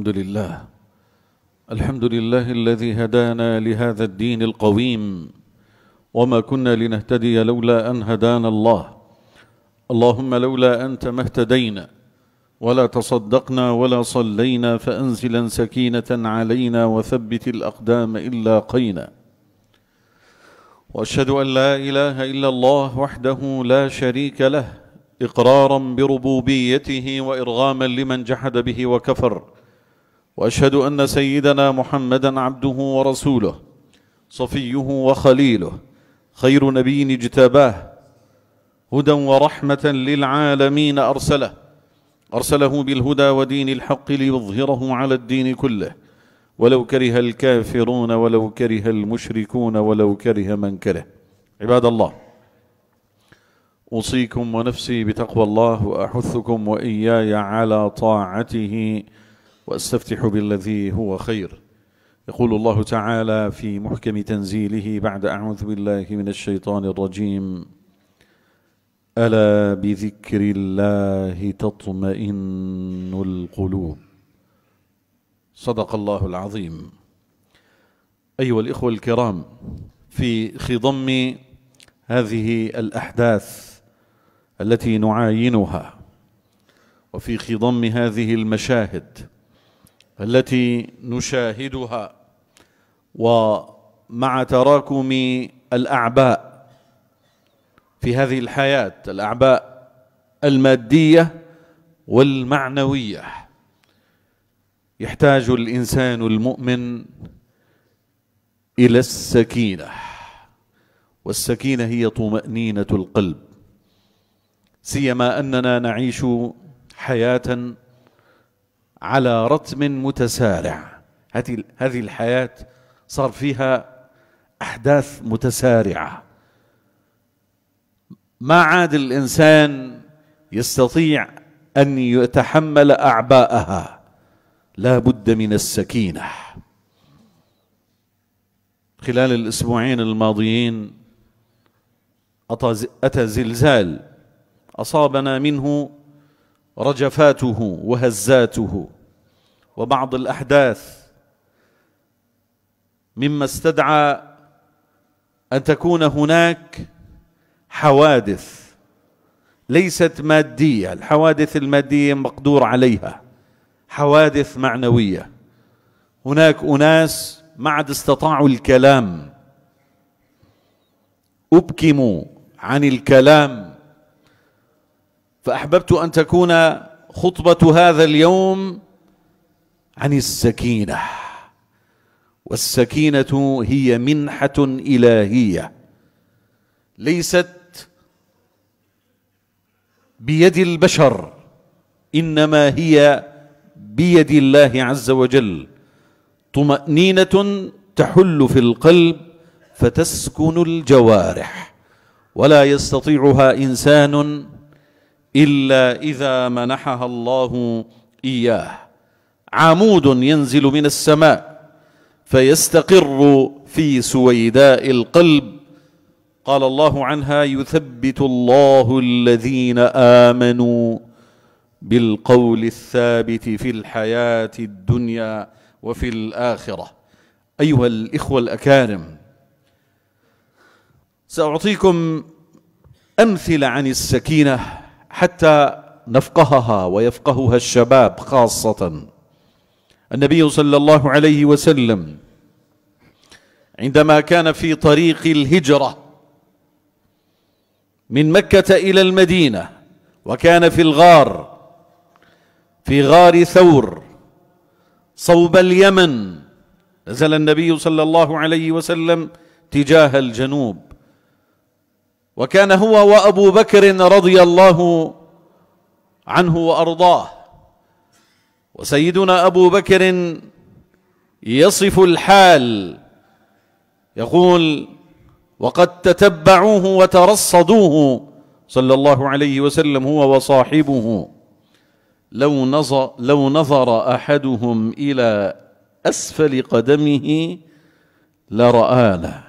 الحمد لله الحمد لله الذي هدانا لهذا الدين القويم وما كنا لنهتدي لولا ان هدانا الله اللهم لولا انت ما اهتدينا ولا تصدقنا ولا صلينا فانزلا سكينه علينا وثبت الاقدام الا قينا واشهد ان لا اله الا الله وحده لا شريك له اقرارا بربوبيته وارغاما لمن جحد به وكفر واشهد ان سيدنا محمدا عبده ورسوله صفيه وخليله خير نبي اجتباه هدى ورحمه للعالمين ارسله ارسله بالهدى ودين الحق ليظهره على الدين كله ولو كره الكافرون ولو كره المشركون ولو كره من كره عباد الله اوصيكم ونفسي بتقوى الله واحثكم واياي على طاعته واستفتح بالذي هو خير يقول الله تعالى في محكم تنزيله بعد اعوذ بالله من الشيطان الرجيم الا بذكر الله تطمئن القلوب صدق الله العظيم ايها الاخوه الكرام في خضم هذه الاحداث التي نعاينها وفي خضم هذه المشاهد التي نشاهدها ومع تراكم الأعباء في هذه الحياة الأعباء المادية والمعنوية يحتاج الإنسان المؤمن إلى السكينة والسكينة هي طمأنينة القلب سيما أننا نعيش حياة على رتم متسارع هذه هذه الحياة صار فيها أحداث متسارعة ما عاد الإنسان يستطيع أن يتحمل أعباءها لا بد من السكينة خلال الأسبوعين الماضيين أتى زلزال أصابنا منه رجفاته وهزاته وبعض الأحداث مما استدعى أن تكون هناك حوادث ليست مادية الحوادث المادية مقدور عليها حوادث معنوية هناك أناس ما عاد استطاعوا الكلام أبكموا عن الكلام فأحببت أن تكون خطبة هذا اليوم عن السكينة والسكينة هي منحة إلهية ليست بيد البشر إنما هي بيد الله عز وجل طمأنينة تحل في القلب فتسكن الجوارح ولا يستطيعها إنسان الا اذا منحها الله اياه عمود ينزل من السماء فيستقر في سويداء القلب قال الله عنها يثبت الله الذين امنوا بالقول الثابت في الحياه الدنيا وفي الاخره ايها الاخوه الاكارم ساعطيكم امثله عن السكينه حتى نفقهها ويفقهها الشباب خاصه النبي صلى الله عليه وسلم عندما كان في طريق الهجره من مكه الى المدينه وكان في الغار في غار ثور صوب اليمن نزل النبي صلى الله عليه وسلم تجاه الجنوب وكان هو وابو بكر رضي الله عنه وارضاه وسيدنا ابو بكر يصف الحال يقول وقد تتبعوه وترصدوه صلى الله عليه وسلم هو وصاحبه لو نظر لو نظر احدهم الى اسفل قدمه لرآنا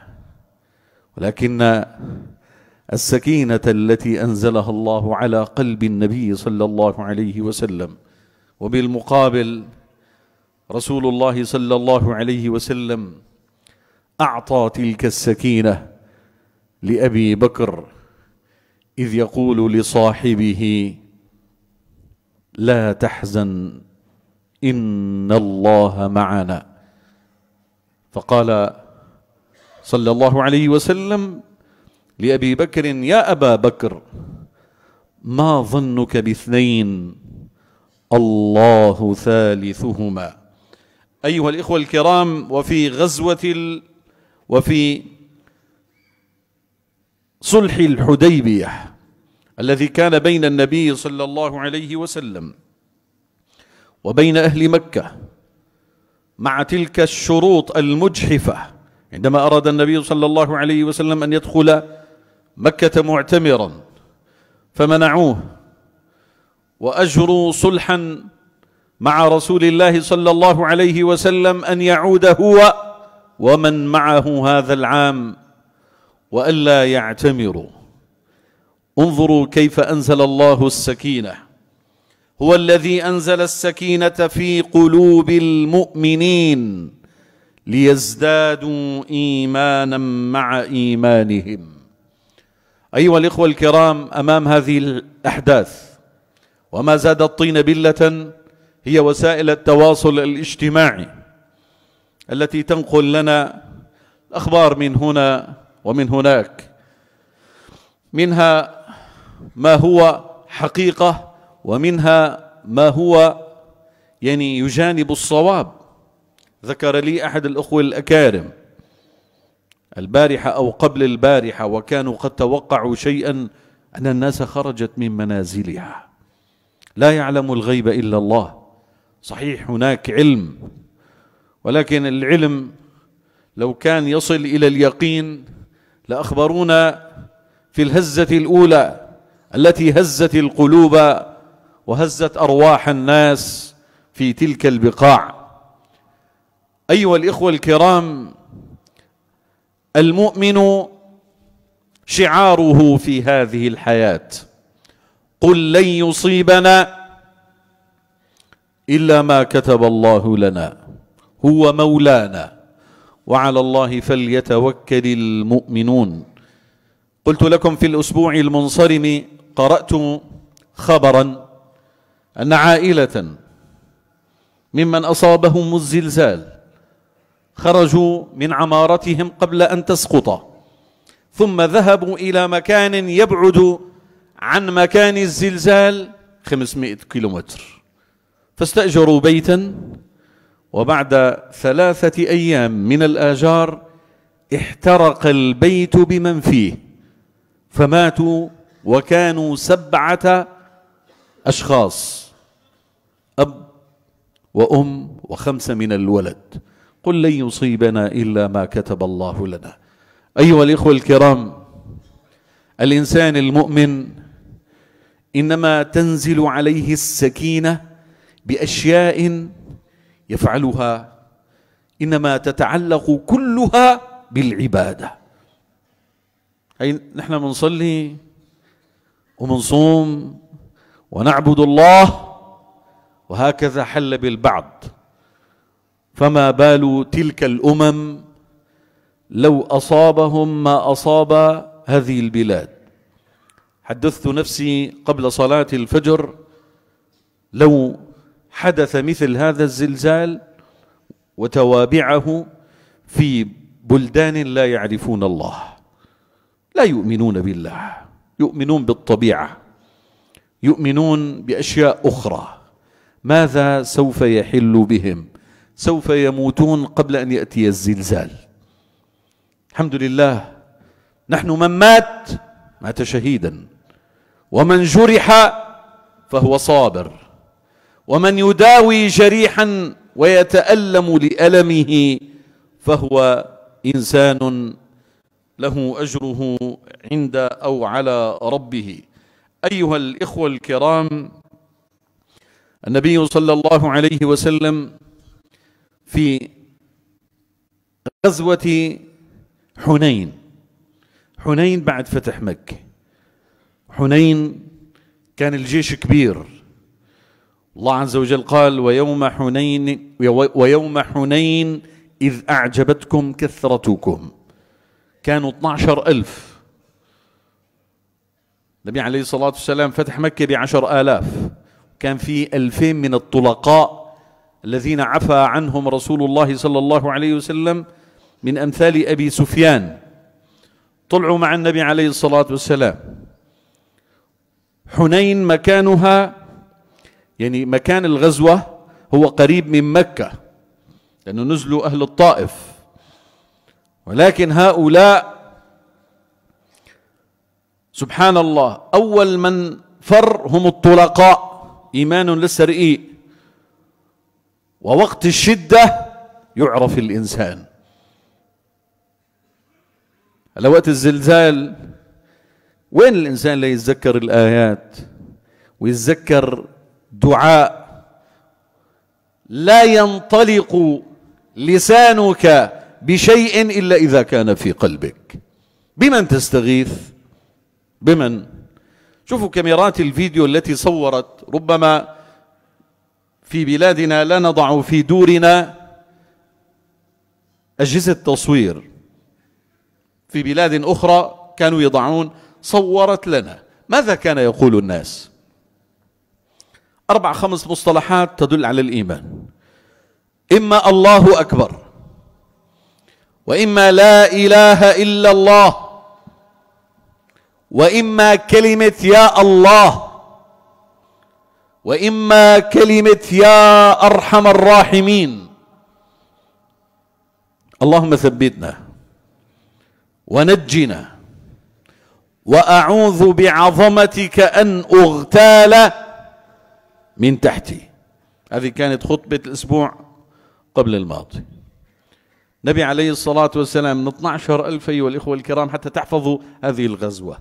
ولكن السكينه التي انزلها الله على قلب النبي صلى الله عليه وسلم وبالمقابل رسول الله صلى الله عليه وسلم اعطى تلك السكينه لابي بكر اذ يقول لصاحبه لا تحزن ان الله معنا فقال صلى الله عليه وسلم لأبي بكر يا أبا بكر ما ظنك باثنين الله ثالثهما أيها الإخوة الكرام وفي غزوة ال وفي صلح الحديبية الذي كان بين النبي صلى الله عليه وسلم وبين أهل مكة مع تلك الشروط المجحفة عندما أراد النبي صلى الله عليه وسلم أن يدخل مكة معتمرا فمنعوه وأجروا صلحا مع رسول الله صلى الله عليه وسلم أن يعود هو ومن معه هذا العام وألا يعتمروا انظروا كيف أنزل الله السكينة هو الذي أنزل السكينة في قلوب المؤمنين ليزدادوا إيمانا مع إيمانهم أيها الإخوة الكرام أمام هذه الأحداث وما زاد الطين بلة هي وسائل التواصل الاجتماعي التي تنقل لنا الأخبار من هنا ومن هناك منها ما هو حقيقة ومنها ما هو يعني يجانب الصواب ذكر لي أحد الأخوة الأكارم البارحة أو قبل البارحة وكانوا قد توقعوا شيئا أن الناس خرجت من منازلها لا يعلم الغيب إلا الله صحيح هناك علم ولكن العلم لو كان يصل إلى اليقين لأخبرونا في الهزة الأولى التي هزت القلوب وهزت أرواح الناس في تلك البقاع أيها الإخوة الكرام المؤمن شعاره في هذه الحياه قل لن يصيبنا الا ما كتب الله لنا هو مولانا وعلى الله فليتوكل المؤمنون قلت لكم في الاسبوع المنصرم قرات خبرا ان عائله ممن اصابهم الزلزال خرجوا من عمارتهم قبل أن تسقط ثم ذهبوا إلى مكان يبعد عن مكان الزلزال 500 كيلومتر فاستأجروا بيتا وبعد ثلاثة أيام من الآجار احترق البيت بمن فيه فماتوا وكانوا سبعة أشخاص أب وأم وخمسة من الولد قل لن يصيبنا إلا ما كتب الله لنا أيها الإخوة الكرام الإنسان المؤمن إنما تنزل عليه السكينة بأشياء يفعلها إنما تتعلق كلها بالعبادة أي نحن منصلي ومنصوم ونعبد الله وهكذا حل بالبعض فما بال تلك الامم لو اصابهم ما اصاب هذه البلاد حدثت نفسي قبل صلاه الفجر لو حدث مثل هذا الزلزال وتوابعه في بلدان لا يعرفون الله لا يؤمنون بالله يؤمنون بالطبيعه يؤمنون باشياء اخرى ماذا سوف يحل بهم سوف يموتون قبل أن يأتي الزلزال الحمد لله نحن من مات مات شهيدا ومن جرح فهو صابر ومن يداوي جريحا ويتألم لألمه فهو إنسان له أجره عند أو على ربه أيها الإخوة الكرام النبي صلى الله عليه وسلم في غزوة حنين حنين بعد فتح مكة حنين كان الجيش كبير الله عز وجل قال ويوم حنين ويوم حنين إذ أعجبتكم كثرتكم كانوا 12 ألف النبي عليه الصلاة والسلام فتح مكة بعشر آلاف كان في ألفين من الطلقاء الذين عفى عنهم رسول الله صلى الله عليه وسلم من أمثال أبي سفيان طلعوا مع النبي عليه الصلاة والسلام حنين مكانها يعني مكان الغزوة هو قريب من مكة لأنه نزلوا أهل الطائف ولكن هؤلاء سبحان الله أول من فر هم الطلقاء إيمان لسرئي ووقت الشدة يعرف الإنسان على وقت الزلزال وين الإنسان ليتذكر الآيات ويتذكر دعاء لا ينطلق لسانك بشيء إلا إذا كان في قلبك بمن تستغيث بمن شوفوا كاميرات الفيديو التي صورت ربما في بلادنا لا نضع في دورنا أجهزة تصوير في بلاد أخرى كانوا يضعون صورت لنا ماذا كان يقول الناس أربع خمس مصطلحات تدل على الإيمان إما الله أكبر وإما لا إله إلا الله وإما كلمة يا الله واما كلمه يا ارحم الراحمين اللهم ثبتنا ونجنا واعوذ بعظمتك ان اغتال من تحتي هذه كانت خطبه الاسبوع قبل الماضي النبي عليه الصلاة والسلام من 12 ألف أيها الإخوة الكرام حتى تحفظوا هذه الغزوة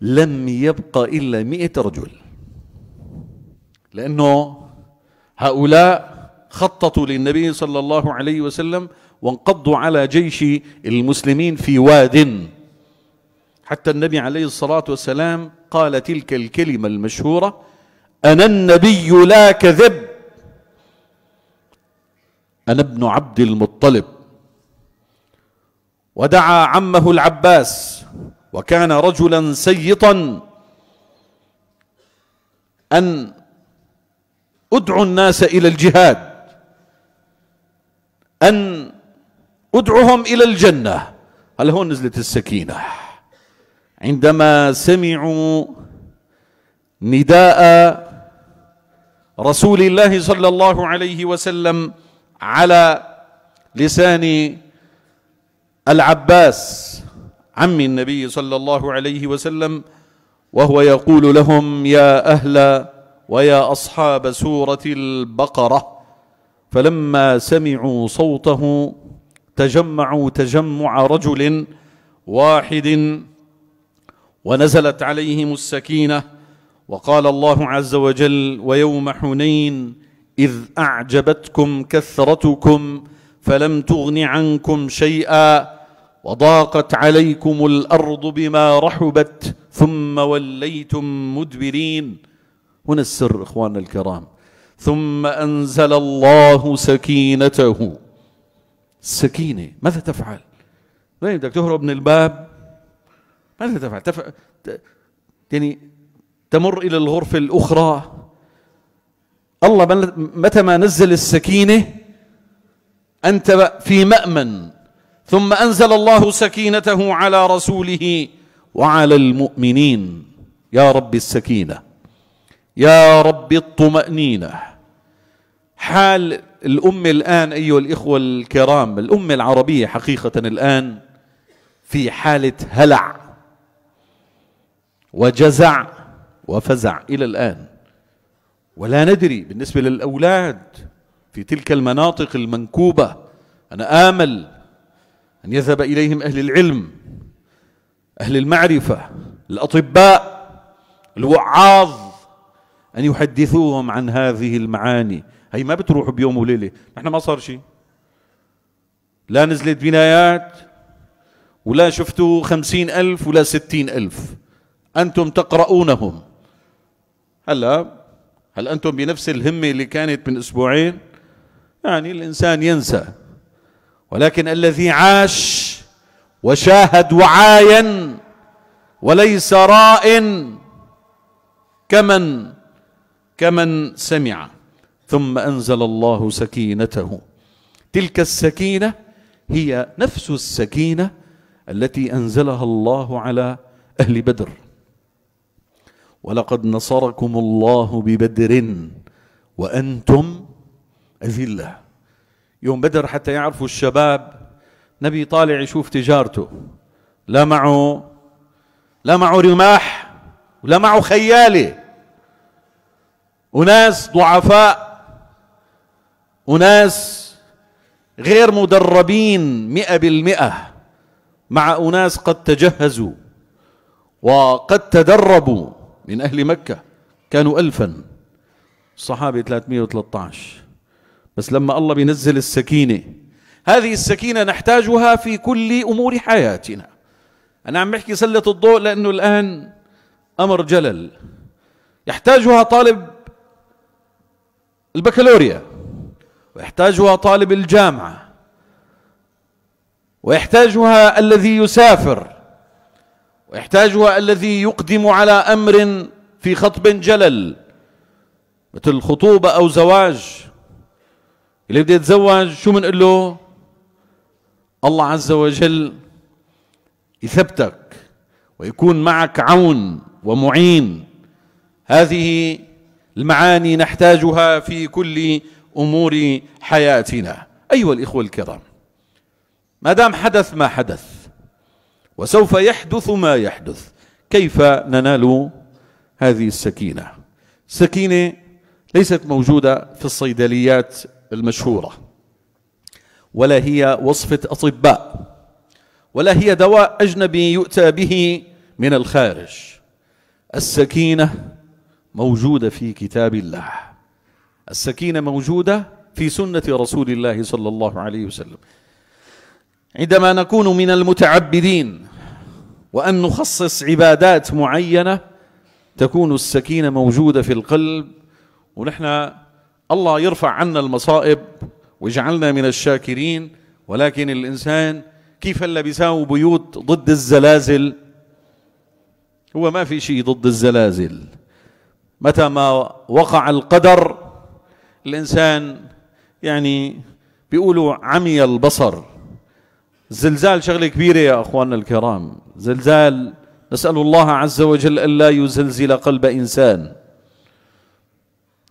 لم يبق إلا مئة رجل لأنه هؤلاء خططوا للنبي صلى الله عليه وسلم وانقضوا على جيش المسلمين في واد حتى النبي عليه الصلاة والسلام قال تلك الكلمة المشهورة أنا النبي لا كذب أنا ابن عبد المطلب ودعا عمه العباس وكان رجلا سيطا أن ادعوا الناس الى الجهاد ان ادعوهم الى الجنه هل هون نزلت السكينه عندما سمعوا نداء رسول الله صلى الله عليه وسلم على لسان العباس عم النبي صلى الله عليه وسلم وهو يقول لهم يا اهل ويا اصحاب سوره البقره فلما سمعوا صوته تجمعوا تجمع رجل واحد ونزلت عليهم السكينه وقال الله عز وجل ويوم حنين اذ اعجبتكم كثرتكم فلم تغن عنكم شيئا وضاقت عليكم الارض بما رحبت ثم وليتم مدبرين هنا السر إخواننا الكرام ثم أنزل الله سكينته السكينة ماذا تفعل وين بدك تهرب من الباب ماذا تفعل تفعل يعني تمر إلى الغرفة الأخرى الله متى ما نزل السكينة أنت في مأمن ثم أنزل الله سكينته على رسوله وعلى المؤمنين يا رب السكينه يا رب الطمأنينة حال الأمة الآن أيها الإخوة الكرام الأمة العربية حقيقة الآن في حالة هلع وجزع وفزع إلى الآن ولا ندري بالنسبة للأولاد في تلك المناطق المنكوبة أنا آمل أن يذهب إليهم أهل العلم أهل المعرفة الأطباء الوعاظ أن يحدثوهم عن هذه المعاني هي ما بتروح بيوم وليلة نحن ما صار شيء لا نزلت بنايات ولا شفتوا خمسين ألف ولا ستين ألف أنتم تقرؤونهم هلا هل أنتم بنفس الهمة اللي كانت من أسبوعين يعني الإنسان ينسى ولكن الذي عاش وشاهد وعاين وليس راء كمن كمن سمع ثم انزل الله سكينته تلك السكينه هي نفس السكينه التي انزلها الله على اهل بدر ولقد نصركم الله ببدر وانتم اذله يوم بدر حتى يعرفوا الشباب نبي طالع يشوف تجارته لا معه لا معه رماح ولا معه خياله أناس ضعفاء أناس غير مدربين مئة بالمئة مع أناس قد تجهزوا وقد تدربوا من أهل مكة كانوا ألفا الصحابة 313 بس لما الله بينزل السكينة هذه السكينة نحتاجها في كل أمور حياتنا أنا عم بحكي سلة الضوء لأنه الآن أمر جلل يحتاجها طالب البكالوريا ويحتاجها طالب الجامعة ويحتاجها الذي يسافر ويحتاجها الذي يقدم على أمر في خطب جلل مثل خطوبة أو زواج اللي بده يتزوج شو بنقول له الله عز وجل يثبتك ويكون معك عون ومعين هذه المعاني نحتاجها في كل امور حياتنا ايها الاخوه الكرام ما دام حدث ما حدث وسوف يحدث ما يحدث كيف ننال هذه السكينه سكينه ليست موجوده في الصيدليات المشهوره ولا هي وصفه اطباء ولا هي دواء اجنبي يؤتى به من الخارج السكينه موجودة في كتاب الله السكينة موجودة في سنة رسول الله صلى الله عليه وسلم عندما نكون من المتعبدين وأن نخصص عبادات معينة تكون السكينة موجودة في القلب ونحن الله يرفع عنا المصائب ويجعلنا من الشاكرين ولكن الإنسان كيف اللي بيساوي بيوت ضد الزلازل هو ما في شيء ضد الزلازل متى ما وقع القدر الإنسان يعني بيقولوا عمي البصر زلزال شغلة كبيرة يا أخواننا الكرام زلزال نسأل الله عز وجل ألا يزلزل قلب إنسان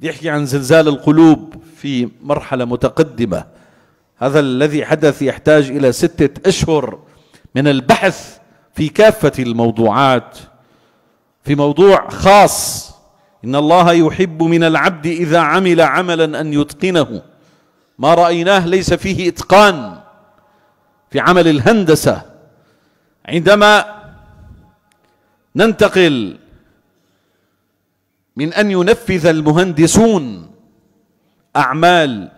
يحكي عن زلزال القلوب في مرحلة متقدمة هذا الذي حدث يحتاج إلى ستة أشهر من البحث في كافة الموضوعات في موضوع خاص إن الله يحب من العبد إذا عمل عملا أن يتقنه ما رأيناه ليس فيه إتقان في عمل الهندسة عندما ننتقل من أن ينفذ المهندسون أعمال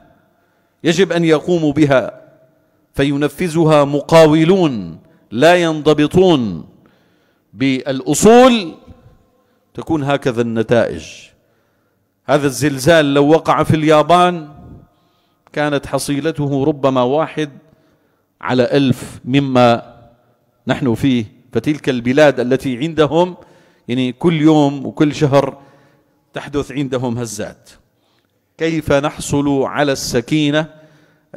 يجب أن يقوموا بها فينفذها مقاولون لا ينضبطون بالأصول تكون هكذا النتائج هذا الزلزال لو وقع في اليابان كانت حصيلته ربما واحد على ألف مما نحن فيه فتلك البلاد التي عندهم يعني كل يوم وكل شهر تحدث عندهم هزات كيف نحصل على السكينة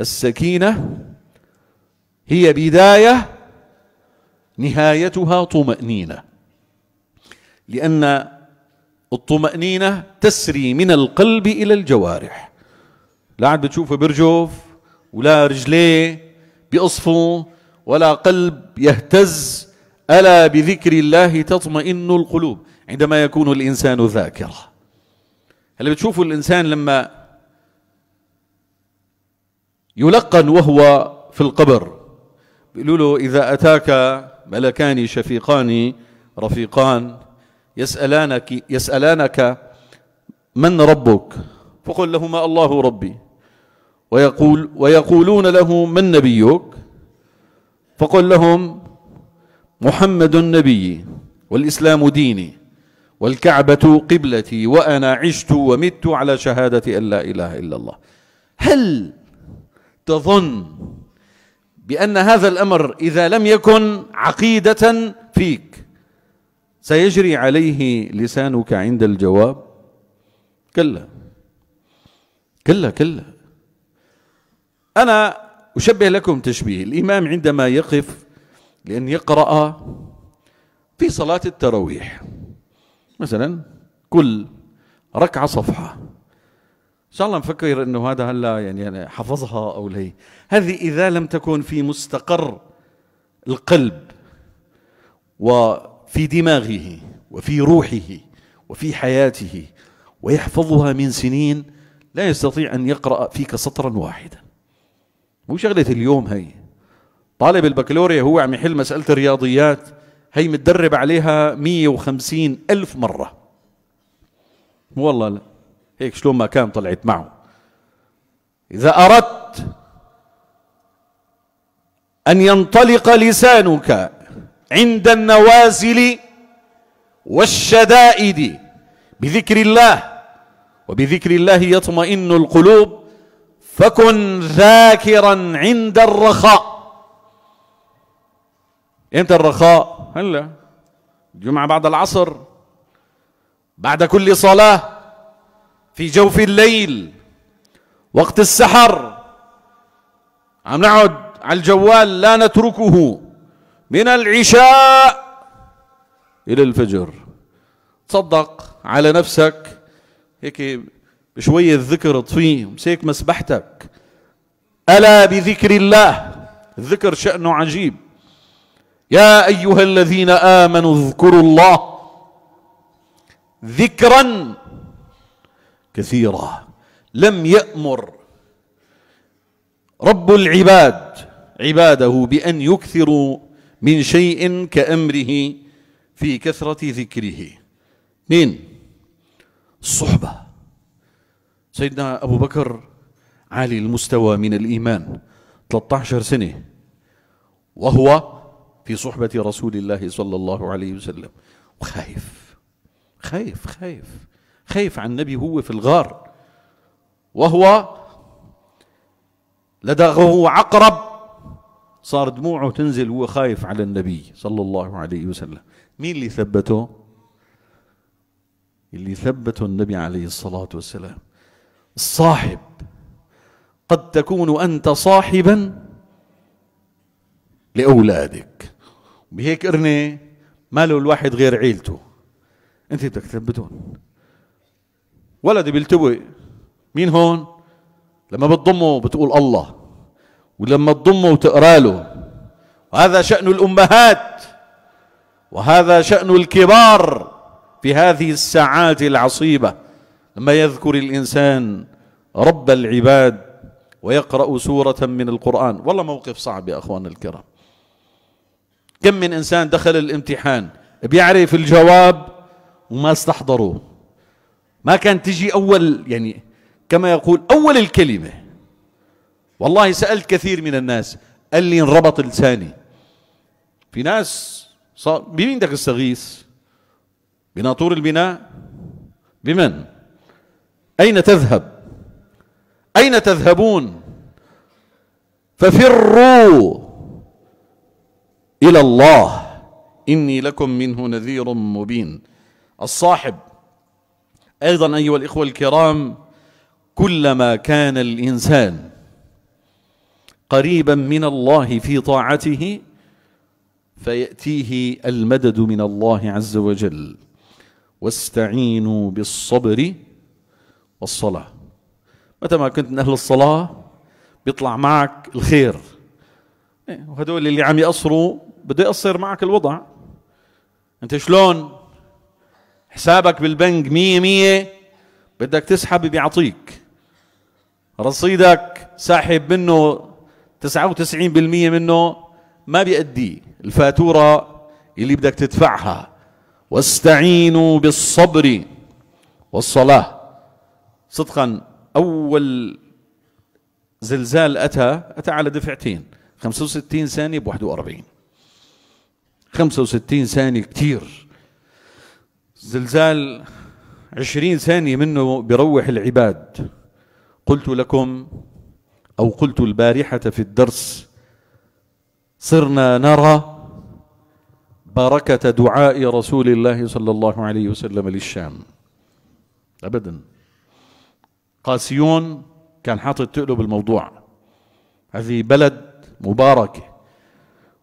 السكينة هي بداية نهايتها طمأنينة لأن الطمأنينة تسري من القلب إلى الجوارح لا عاد بتشوفه برجف ولا رجليه بأصفه ولا قلب يهتز ألا بذكر الله تطمئن القلوب عندما يكون الإنسان ذاكرة هل بتشوفوا الإنسان لما يلقن وهو في القبر بيقولوا له إذا أتاك ملكان شفيقان رفيقان يسألانك, يسألانك من ربك فقل لهما الله ربي ويقول ويقولون له من نبيك فقل لهم محمد نبي والإسلام ديني والكعبة قبلتي وأنا عشت ومت على شهادة أن لا إله إلا الله هل تظن بأن هذا الأمر إذا لم يكن عقيدة فيك سيجري عليه لسانك عند الجواب كلا كلا كلا أنا أشبه لكم تشبيه الإمام عندما يقف لأن يقرأ في صلاة التراويح مثلا كل ركعة صفحة إن شاء الله نفكر أنه هذا هلا يعني حفظها أو لي هذه إذا لم تكن في مستقر القلب و في دماغه وفي روحه وفي حياته ويحفظها من سنين لا يستطيع أن يقرأ فيك سطرا واحدا مو شغلة اليوم هي طالب البكالوريا هو عم يحل مسألة الرياضيات هي متدرب عليها وخمسين ألف مرة مو والله لا هيك شلون ما كان طلعت معه إذا أردت أن ينطلق لسانك عند النوازل والشدائد بذكر الله وبذكر الله يطمئن القلوب فكن ذاكرا عند الرخاء انت الرخاء هلا الجمعة بعد العصر بعد كل صلاة في جوف الليل وقت السحر عم نقعد على الجوال لا نتركه من العشاء إلى الفجر تصدق على نفسك هيك بشوية ذكر طفيه مسيك مسبحتك ألا بذكر الله الذكر شأنه عجيب يا أيها الذين آمنوا اذكروا الله ذكرا كثيرا لم يأمر رب العباد عباده بأن يكثروا من شيء كأمره في كثرة ذكره اثنين الصحبة سيدنا أبو بكر عالي المستوى من الإيمان 13 سنة وهو في صحبة رسول الله صلى الله عليه وسلم وخايف خايف خايف خايف عن النبي هو في الغار وهو لدغه عقرب صار دموعه تنزل وهو خايف على النبي صلى الله عليه وسلم مين اللي ثبته اللي ثبته النبي عليه الصلاة والسلام الصاحب قد تكون أنت صاحبا لأولادك بهيك قرنة ما له الواحد غير عيلته أنت بدك تثبتهم ولدي بيلتوي مين هون لما بتضمه بتقول الله ولما تضمه وتقرا له وهذا شأن الأمهات وهذا شأن الكبار في هذه الساعات العصيبة لما يذكر الإنسان رب العباد ويقرأ سورة من القرآن والله موقف صعب يا أخوان الكرام كم من إنسان دخل الامتحان بيعرف الجواب وما استحضروه ما كان تجي أول يعني كما يقول أول الكلمة والله سألت كثير من الناس قال لي انربط لساني في ناس صار بمين بدك تستغيث بناطور البناء بمن أين تذهب أين تذهبون ففروا إلى الله إني لكم منه نذير مبين الصاحب أيضا أيها الإخوة الكرام كلما كان الإنسان قريبا من الله في طاعته فياتيه المدد من الله عز وجل واستعينوا بالصبر والصلاه متى ما كنت من اهل الصلاه بيطلع معك الخير إيه، وهدول اللي عم يقصروا بده يقصر معك الوضع انت شلون حسابك بالبنك مية مية بدك تسحب بيعطيك رصيدك ساحب منه 99% منه ما بيأدي الفاتورة اللي بدك تدفعها واستعينوا بالصبر والصلاة صدقا أول زلزال أتى أتى على دفعتين 65 ثانية ب 41 65 ثانية كثير زلزال 20 ثانية منه بروح العباد قلت لكم أو قلت البارحة في الدرس صرنا نرى بركة دعاء رسول الله صلى الله عليه وسلم للشام أبدا قاسيون كان حاطط تقلب الموضوع هذه بلد مباركة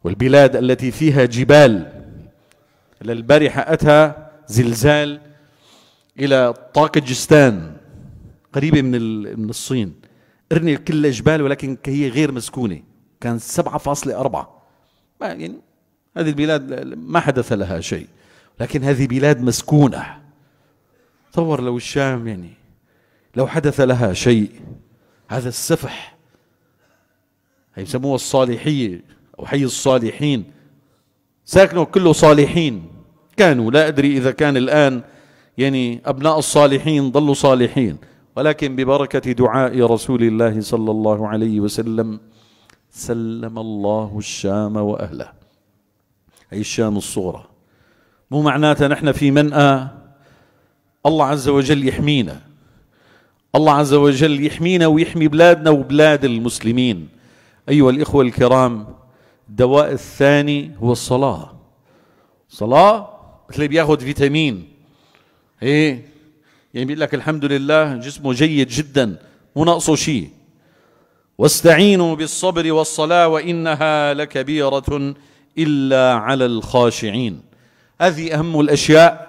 والبلاد التي فيها جبال للبارحة أتى زلزال إلى طاقجستان قريبة من من الصين ارني كلها جبال ولكن هي غير مسكونه كان 7.4 يعني هذه البلاد ما حدث لها شيء لكن هذه بلاد مسكونه تصور لو الشام يعني لو حدث لها شيء هذا السفح هي بسموها الصالحيه او حي الصالحين ساكنه كله صالحين كانوا لا ادري اذا كان الان يعني ابناء الصالحين ضلوا صالحين ولكن ببركة دعاء رسول الله صلى الله عليه وسلم سلم الله الشام وأهله أي الشام الصغرى مو معناتها نحن في منأى الله عز وجل يحمينا الله عز وجل يحمينا ويحمي بلادنا وبلاد المسلمين أيها الإخوة الكرام الدواء الثاني هو الصلاة صلاة مثل بياخذ فيتامين ايه يعني بيقول لك الحمد لله جسمه جيد جدا مو ناقصه شيء واستعينوا بالصبر والصلاة وإنها لكبيرة إلا على الخاشعين هذه أهم الأشياء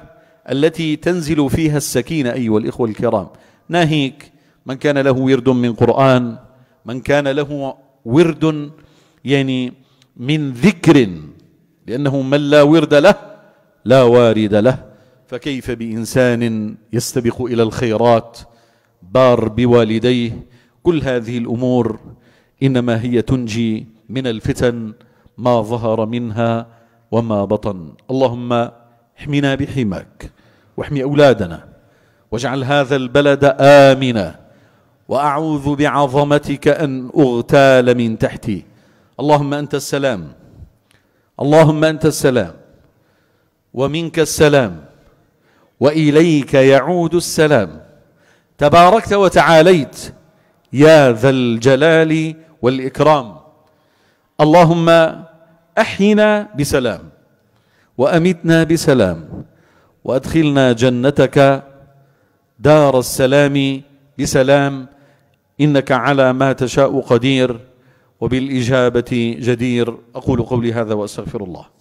التي تنزل فيها السكينة أيها الإخوة الكرام ناهيك من كان له ورد من قرآن من كان له ورد يعني من ذكر لأنه من لا ورد له لا وارد له فكيف بانسان يستبق الى الخيرات بار بوالديه كل هذه الامور انما هي تنجي من الفتن ما ظهر منها وما بطن اللهم احمنا بحماك واحمي اولادنا واجعل هذا البلد امنا واعوذ بعظمتك ان اغتال من تحتي اللهم انت السلام اللهم انت السلام ومنك السلام وإليك يعود السلام تباركت وتعاليت يا ذا الجلال والإكرام اللهم أحينا بسلام وأمتنا بسلام وأدخلنا جنتك دار السلام بسلام إنك على ما تشاء قدير وبالإجابة جدير أقول قولي هذا وأستغفر الله